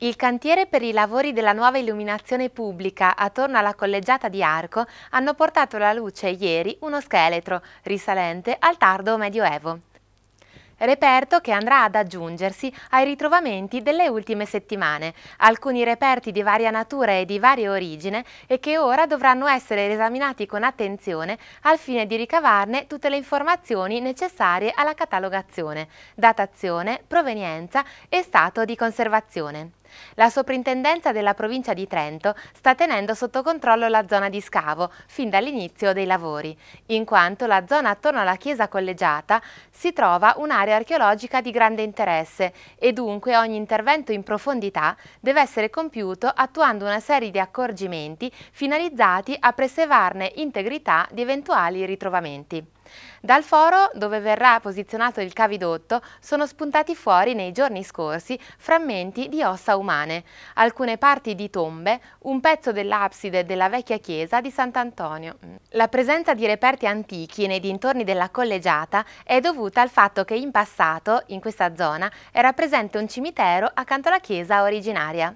Il cantiere per i lavori della nuova illuminazione pubblica attorno alla collegiata di Arco hanno portato alla luce ieri uno scheletro risalente al tardo Medioevo. Reperto che andrà ad aggiungersi ai ritrovamenti delle ultime settimane, alcuni reperti di varia natura e di varia origine e che ora dovranno essere esaminati con attenzione al fine di ricavarne tutte le informazioni necessarie alla catalogazione, datazione, provenienza e stato di conservazione. La soprintendenza della provincia di Trento sta tenendo sotto controllo la zona di scavo fin dall'inizio dei lavori, in quanto la zona attorno alla chiesa collegiata si trova un'area archeologica di grande interesse e dunque ogni intervento in profondità deve essere compiuto attuando una serie di accorgimenti finalizzati a preservarne integrità di eventuali ritrovamenti. Dal foro, dove verrà posizionato il cavidotto, sono spuntati fuori nei giorni scorsi frammenti di ossa umane, alcune parti di tombe, un pezzo dell'abside della vecchia chiesa di Sant'Antonio. La presenza di reperti antichi nei dintorni della collegiata è dovuta al fatto che in passato, in questa zona, era presente un cimitero accanto alla chiesa originaria.